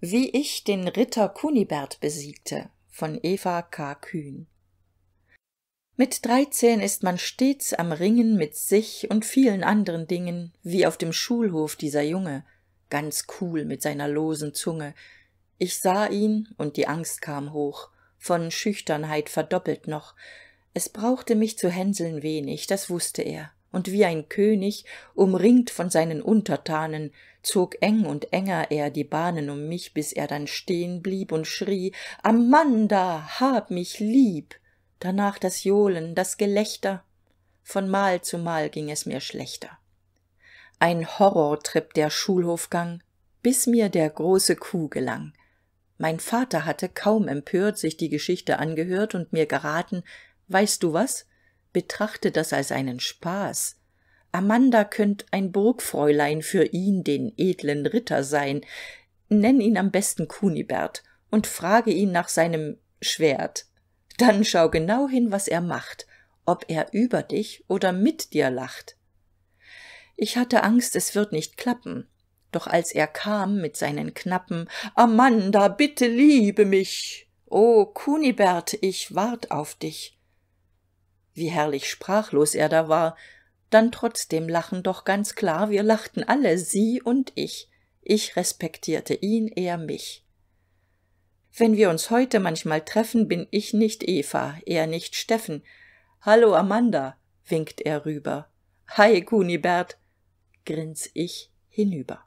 Wie ich den Ritter Kunibert besiegte von Eva K. Kühn Mit dreizehn ist man stets am Ringen mit sich und vielen anderen Dingen, wie auf dem Schulhof dieser Junge, ganz cool mit seiner losen Zunge. Ich sah ihn und die Angst kam hoch, von Schüchternheit verdoppelt noch. Es brauchte mich zu hänseln wenig, das wußte er und wie ein König, umringt von seinen Untertanen, zog eng und enger er die Bahnen um mich, bis er dann stehen blieb und schrie Amanda, hab mich lieb. Danach das Johlen, das Gelächter. Von Mal zu Mal ging es mir schlechter. Ein Horrortrip der Schulhofgang, bis mir der große Kuh gelang. Mein Vater hatte kaum empört sich die Geschichte angehört und mir geraten, weißt du was? betrachte das als einen Spaß. Amanda könnt ein Burgfräulein für ihn, den edlen Ritter, sein. Nenn ihn am besten Kunibert und frage ihn nach seinem Schwert. Dann schau genau hin, was er macht, ob er über dich oder mit dir lacht. Ich hatte Angst, es wird nicht klappen. Doch als er kam mit seinen knappen Amanda, bitte liebe mich. O oh, Kunibert, ich wart auf dich wie herrlich sprachlos er da war dann trotzdem lachen doch ganz klar wir lachten alle sie und ich ich respektierte ihn er mich wenn wir uns heute manchmal treffen bin ich nicht eva er nicht steffen hallo amanda winkt er rüber hi kunibert grins ich hinüber